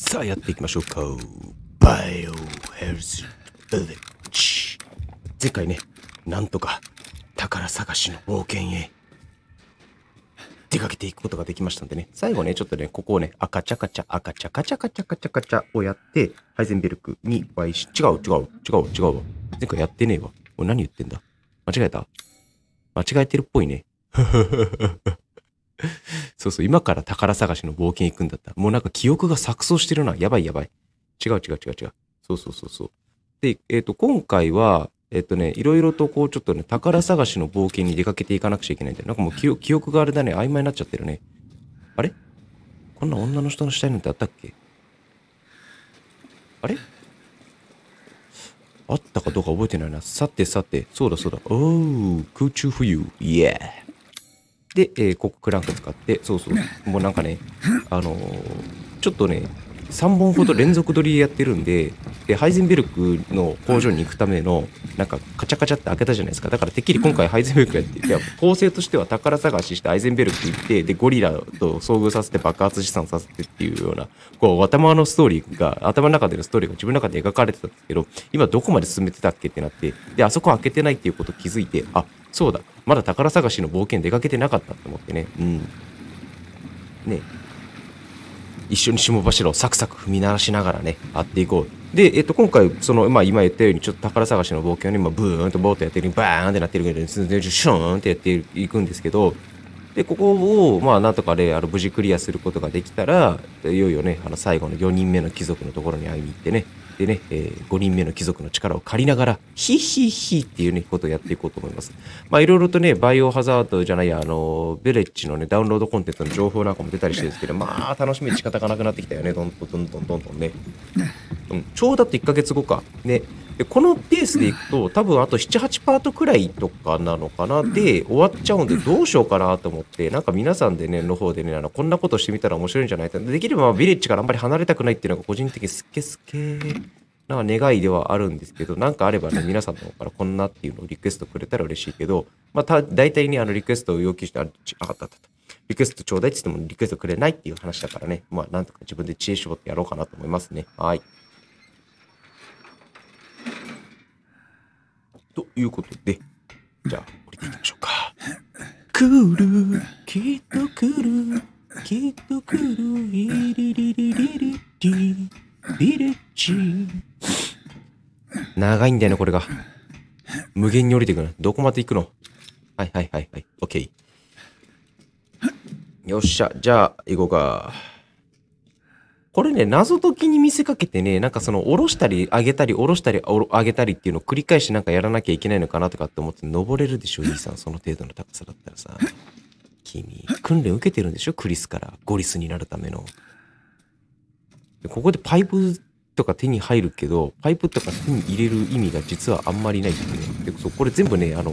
さあやっていきましょうか。バイオヘルスビレッジ。前回ね、なんとか宝探しの冒険へ出かけていくことができましたんでね、最後ね、ちょっとね、ここをね、赤ちゃかちゃ、赤ちゃかちゃかちゃかちゃかちゃをやって、ハイゼンベルクに倍し、違う違う違う違う前回やってねえわ。お何言ってんだ間違えた間違えてるっぽいね。そうそう、今から宝探しの冒険行くんだったら、もうなんか記憶が錯綜してるな。やばいやばい。違う違う違う違う。そうそうそうそう。で、えっ、ー、と、今回は、えっ、ー、とね、いろいろとこう、ちょっとね、宝探しの冒険に出かけていかなくちゃいけないんだよ。なんかもう記記憶があれだね、曖昧になっちゃってるね。あれこんな女の人の死体なんてあったっけあれあったかどうか覚えてないな。さてさて、そうだそうだ。おー、空中浮遊、イエー。で、えー、ここクランク使って、そうそう、もうなんかね、あのー、ちょっとね、3本ほど連続撮りでやってるんででハイゼンベルクの工場に行くためのなんかカチャカチャって開けたじゃないですかだからてっきり今回ハイゼンベルクやっていや構成としては宝探ししてハイゼンベルク行ってでゴリラと遭遇させて爆発資産させてっていうようなこう頭のストーリーが頭の中でのストーリーが自分の中で描かれてたんですけど今どこまで進めてたっけってなってであそこ開けてないっていうこと気づいてあそうだ、まだ宝探しの冒険出かけてなかったと思ってね。うん。ね一緒に下柱をサクサク踏み鳴らしながらね、会っていこう。で、えっと、今回、その、まあ、今言ったように、ちょっと宝探しの冒険をね、まあ、ブーンとボートやってるバーンってなってるけど、シューンってやっていくんですけど、で、ここを、まあ、なんとかね、あの、無事クリアすることができたら、いよいよね、あの、最後の4人目の貴族のところに会いに行ってね、でね、えー、5人目の貴族の力を借りながら、ヒヒヒっていうね、ことをやっていこうと思います。まあ、いろいろとね、バイオハザードじゃないや、あの、ベレッジのね、ダウンロードコンテンツの情報なんかも出たりしてるんですけど、まあ、楽しみに仕方がなくなってきたよね、どんどんどんどんどんどんね。うん、ちょうどだって1ヶ月後か。ね。で、このペースでいくと、多分あと7、8パートくらいとかなのかな、で、終わっちゃうんで、どうしようかなと思って、なんか皆さんでね、の方でね、あの、こんなことしてみたら面白いんじゃないかできれば、ヴィビレッジからあんまり離れたくないっていうのが個人的にすっけすけ。なんか願いではあるんですけど、なんかあればね、皆さんの方からこんなっていうのをリクエストくれたら嬉しいけど、まあ、た大体ね、あの、リクエストを要求して、あ、あったあったと。リクエストちょうだいって言ってもリクエストくれないっていう話だからね、まあ、なんとか自分で知恵絞ってやろうかなと思いますね。はい。ということで、じゃあ、降りていきましょうか。来る、きっと来る、きっと来る、イリリリリリリ。ビレッジ。長いんだよね、これが。無限に降りていくの。どこまで行くのはいはいはいはい。オッケー。よっしゃ。じゃあ、行こうか。これね、謎解きに見せかけてね、なんかその、下ろしたり、上げたり、下ろしたり、上げたりっていうのを繰り返しなんかやらなきゃいけないのかなとかって思って、登れるでしょ、兄さん。その程度の高さだったらさ。君、訓練受けてるんでしょクリスから。ゴリスになるための。ここでパイプとか手に入るけど、パイプとか手に入れる意味が実はあんまりないんで、でそうこれ全部ね、あの、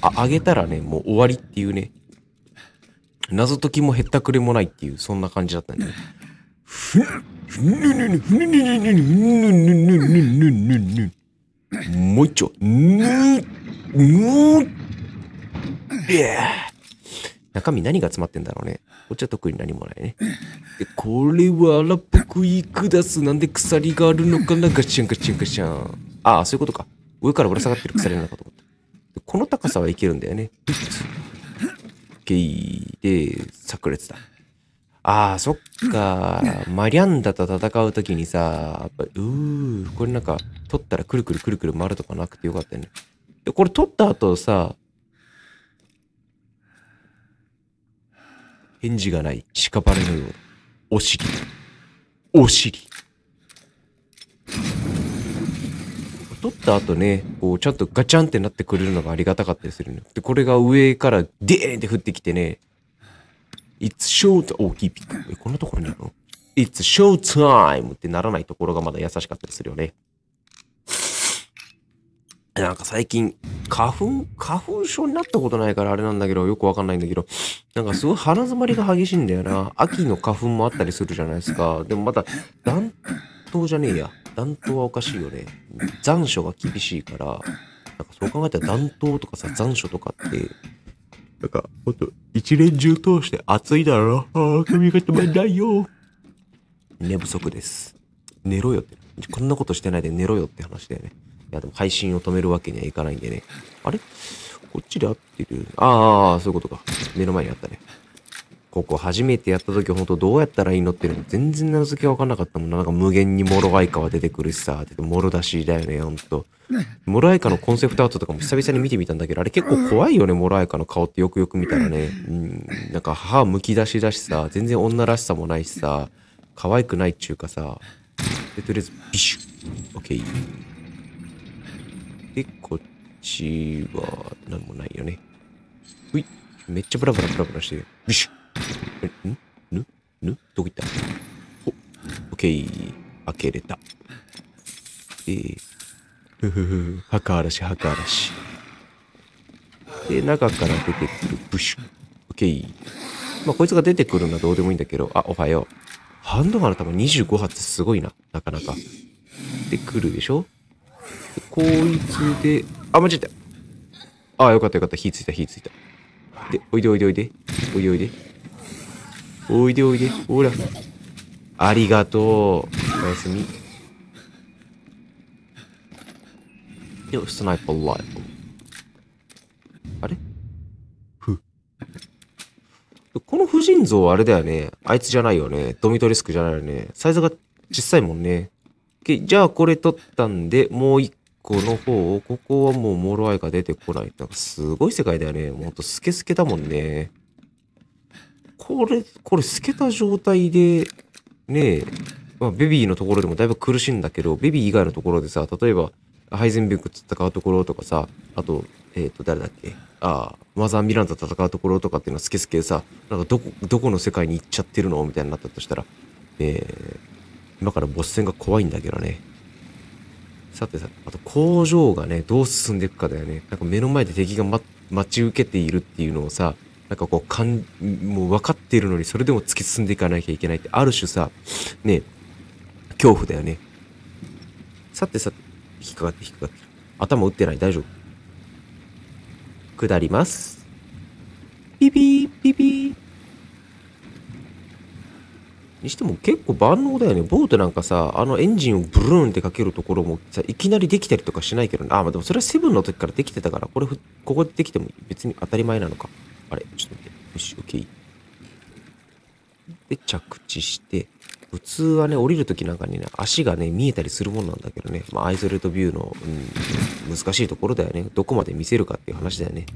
あ上げたらね、もう終わりっていうね、謎解きもへったくれもないっていう、そんな感じだったんもう一丁。中身何が詰まってんだろうね。こっちは特に何もないね。で、これは荒っぽくいくだす。なんで鎖があるのかなガシャンガシャンガシャン。ああ、そういうことか。上からぶら下がってる鎖なのかと思った。でこの高さはいけるんだよね。オッケー。で、炸裂だ。ああ、そっか。マリャンダと戦うときにさ、やっぱうー、これなんか、取ったらくるくるくるくる回るとかなくてよかったよね。で、これ取った後さ、返事がない屍のよう。お尻。お尻。取った後ね、こう、ちゃんとガチャンってなってくれるのがありがたかったりするの。で、これが上からデーンって降ってきてね、It's short! 大きいピック。え、こんなところにあるの ?It's show time! ってならないところがまだ優しかったりするよね。なんか最近、花粉、花粉症になったことないからあれなんだけど、よくわかんないんだけど、なんかすごい鼻詰まりが激しいんだよな。秋の花粉もあったりするじゃないですか。でもまた、暖冬じゃねえや。暖冬はおかしいよね。残暑が厳しいから、なんかそう考えたら暖冬とかさ、残暑とかって、なんか、ほんと、一年中通して暑いだろ。ああ、髪が止まんないよ。寝不足です。寝ろよって。こんなことしてないで寝ろよって話だよね。や、でも配信を止めるわけにはいかないんでね。あれこっちで合ってるああ、そういうことか。目の前にあったね。ここ初めてやった時ほんとどうやったらいいのっていうの全然名付けが分かんなかったもんな。なんか無限にもろあいかは出てくるしさ、もろ出しだよね、ほんと。もろあいかのコンセプトアートとかも久々に見てみたんだけど、あれ結構怖いよね、もろあいかの顔ってよくよく見たらね。うん、なんか歯むき出しだしさ、全然女らしさもないしさ、可愛くないっちゅうかさ。で、とりあえず、ビシュッ。オッケー。で、こっちは、なんもないよね。うい。めっちゃブラブラブラブラしてる。ビシュんぬぬどこ行ったお、オッケー。開けれた。えー、ふふふ、墓嵐、墓嵐。で、中から出てくる、ブシュ。オッケー。まあ、こいつが出てくるのはどうでもいいんだけど、あ、おはよう。ハンドガンの弾25発すごいな、なかなか。で、来るでしょこいつで、あ、間違った。あ、よかったよかった。火ついた、火ついた。で、おいでおいでおいで。おいでおいで。おいでおいで。ほら。ありがとう。おやすみ。よ、スナイパーライフあれふ。この婦人像あれだよね。あいつじゃないよね。ドミトリスクじゃないよね。サイズが小さいもんね。じゃあこれ取ったんで、もう一個の方、ここはもうモロアイが出てこない。なんかすごい世界だよね。もうほんとスケスケだもんね。これ、これ透けた状態で、ねえ、まあ、ベビーのところでもだいぶ苦しいんだけど、ベビー以外のところでさ、例えば、ハイゼンビュークと戦うところとかさ、あと、えっ、ー、と、誰だっけああ、マザー・ミランと戦うところとかっていうのはスケスケさ、なんかどこ、どこの世界に行っちゃってるのみたいになったとしたら、えー、今からボス戦が怖いんだけどね。さてさて、あと工場がね、どう進んでいくかだよね。なんか目の前で敵が、ま、待ち受けているっていうのをさ、なんかこう、かん、もう分かっているのに、それでも突き進んでいかなきゃいけないって、ある種さ、ね、恐怖だよね。さてさて、引っかかって引っかかって。頭打ってない大丈夫。下ります。ピピー、ピピー。にしても結構万能だよねボートなんかさあのエンジンをブルーンってかけるところもさいきなりできたりとかしないけど、ね、あまあでもそれはセブンの時からできてたからこれここでできても別に当たり前なのかあれちょっと待ってよし OK で着地して普通はね降りる時なんかにね足がね見えたりするもんなんだけどねまあアイソレートビューの、うん、難しいところだよねどこまで見せるかっていう話だよね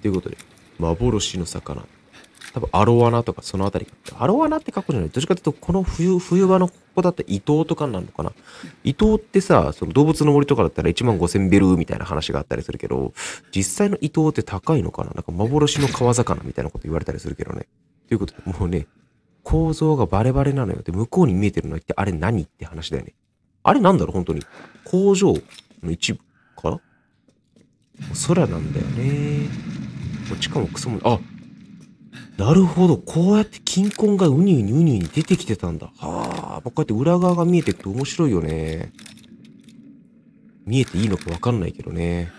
ということで幻の魚多分アロワナとかそのあたり。アロワナって書くじゃない。どっちかというと、この冬、冬場のここだったら伊藤とかなのかな。伊藤ってさ、その動物の森とかだったら1万5000ベルみたいな話があったりするけど、実際の伊藤って高いのかななんか幻の川魚みたいなこと言われたりするけどね。ということで、もうね、構造がバレバレなのよ。で、向こうに見えてるのってあれ何って話だよね。あれなんだろう本当に。工場の一部か空なんだよね。しかもクソも、あ、なるほど。こうやって金婚がうにうにうにうに出てきてたんだ。はあ。こうやって裏側が見えてくと面白いよね。見えていいのかわかんないけどね。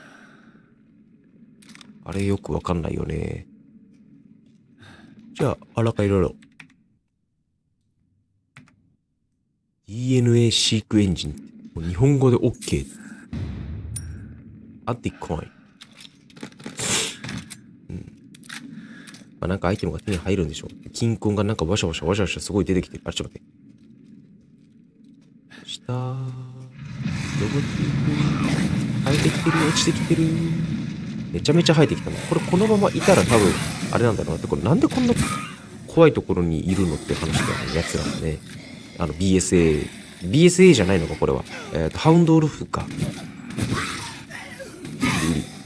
あれよくわかんないよね。じゃあ、あらかいろいろ。DNA シークエンジン。日本語で OK。アティコイン。まあ、なんかアイテムが手に入るんでしょう。金粉がなんかわしゃわしゃわしゃわしゃすごい出てきてる。あ、ちょっと待って。下、登っていく。生えてきてる、落ちてきてる。めちゃめちゃ生えてきたな。これこのままいたら多分、あれなんだろうなって、これなんでこんな怖いところにいるのって話だよね、奴らもね。あの、BSA。BSA じゃないのか、これは。えっ、ー、と、ハウンドウルフか。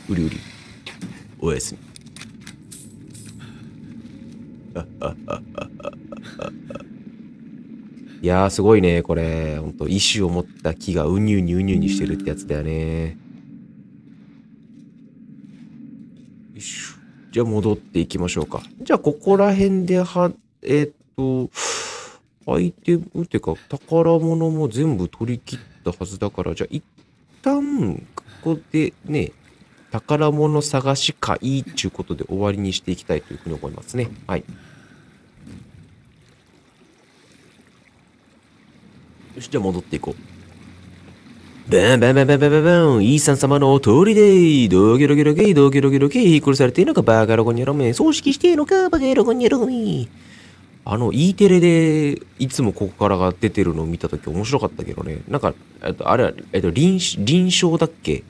うり、うりうり。おやすみ。いやーすごいね、これ。ほんと、意志を持った木がうにゅうにゅうにゅうにしてるってやつだよね。よいしょ。じゃあ戻っていきましょうか。じゃあここら辺では、えっ、と、アイテムっていうか宝物も全部取り切ったはずだから、じゃあ一旦ここでね、宝物探しかいいっちゅうことで終わりにしていきたいというふうに思いますね。はい。よし、じゃあ戻っていこう。バンバンバンバンバンバンバン、イーサン様の通りで、ドギョロギョロギ、ドギョロギョロギ、殺されてるのか、バカロゴニャロメ、葬式してるのか、バカロゴニャロメ。あの、E テレで、いつもここからが出てるのを見たとき面白かったけどね。なんか、あれは、えっと、臨、臨床だっけ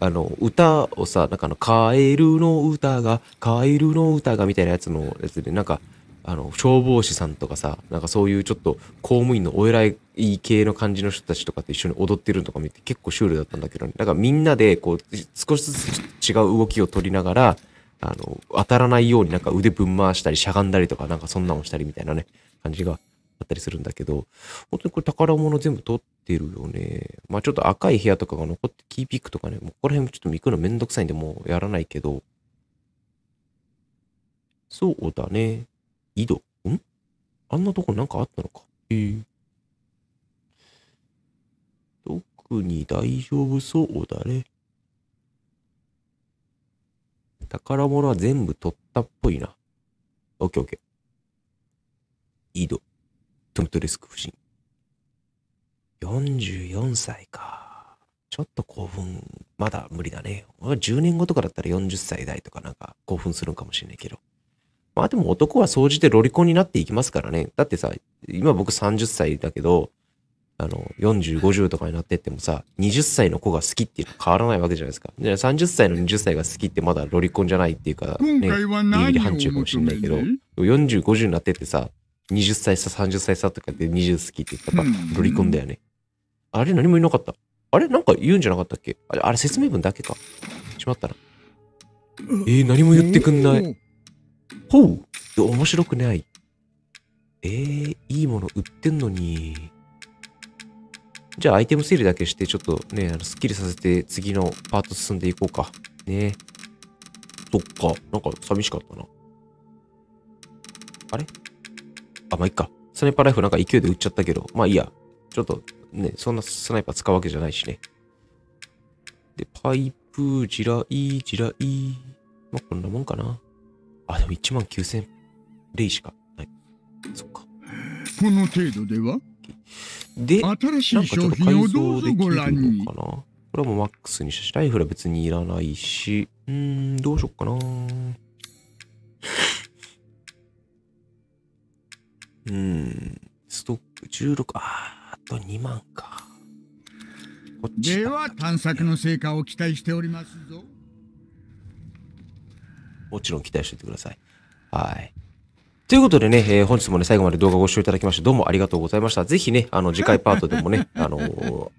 あの、歌をさ、なんかあの、カエルの歌が、カエルの歌がみたいなやつのやつで、なんか、あの、消防士さんとかさ、なんかそういうちょっと公務員のお偉い系の感じの人たちとかと一緒に踊ってるのとか見て結構シュールだったんだけど、ね、なんかみんなでこう、少しずつ違う動きを取りながら、あの、当たらないようになんか腕ぶん回したりしゃがんだりとかなんかそんなんをしたりみたいなね、感じがあったりするんだけど、本当にこれ宝物全部取ってるよね。まあちょっと赤い部屋とかが残ってキーピックとかね、もうここら辺ちょっと見くのめんどくさいんでもうやらないけど、そうだね。井戸んあんなとこなんかあったのか。えー、特に大丈夫そうだね。宝物は全部取ったっぽいな。オッケーオッケー。井戸。トムトレスク夫人。44歳か。ちょっと興奮、まだ無理だね。10年後とかだったら40歳代とかなんか興奮するんかもしれないけど。まあでも男は総じてロリコンになっていきますからね。だってさ、今僕30歳だけど、あの、40、50とかになってってもさ、20歳の子が好きっていうのは変わらないわけじゃないですか。で30歳の20歳が好きってまだロリコンじゃないっていうか、ね、ビビリ範疇かもしれないけど、40、50になってってさ、20歳さ、30歳さとかで20好きって言ったら、ロリコンだよね。あれ何もいなかった。あれなんか言うんじゃなかったっけあれあれ説明文だけか。しまったな。えー、何も言ってくんない。ほう面白くない。えー、いいもの売ってんのに。じゃあアイテム整理だけして、ちょっとね、あのスッキリさせて次のパート進んでいこうか。ねそっか。なんか寂しかったな。あれあ、まあ、いっか。スナイパーライフなんか勢いで売っちゃったけど、まあいいや。ちょっとね、そんなスナイパー使うわけじゃないしね。で、パイプ、地雷、地雷。まあ、こんなもんかな。あ、でも1万9000例しかない。そっか。この程度ではで、新しい商品をどうぞご覧に。これはもうマックスにしたし、ライフルは別にいらないし、うん、どうしよっかな。うん、ストック16、ああと2万か。では探索の成果を期待しておりますぞ。もちろん期待しておいてください。はい。ということでね、えー、本日もね、最後まで動画ご視聴いただきまして、どうもありがとうございました。ぜひね、あの、次回パートでもね、あのー、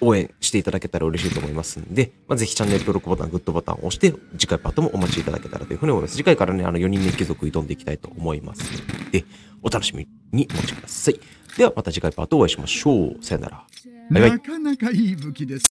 応援していただけたら嬉しいと思いますんで、まあ、ぜひチャンネル登録ボタン、グッドボタンを押して、次回パートもお待ちいただけたらというふうに思います。次回からね、あの、4人目貴族挑んでいきたいと思いますので、お楽しみにお待ちください。では、また次回パートお会いしましょう。さよなら。バイバイ。なかなかいい武器です。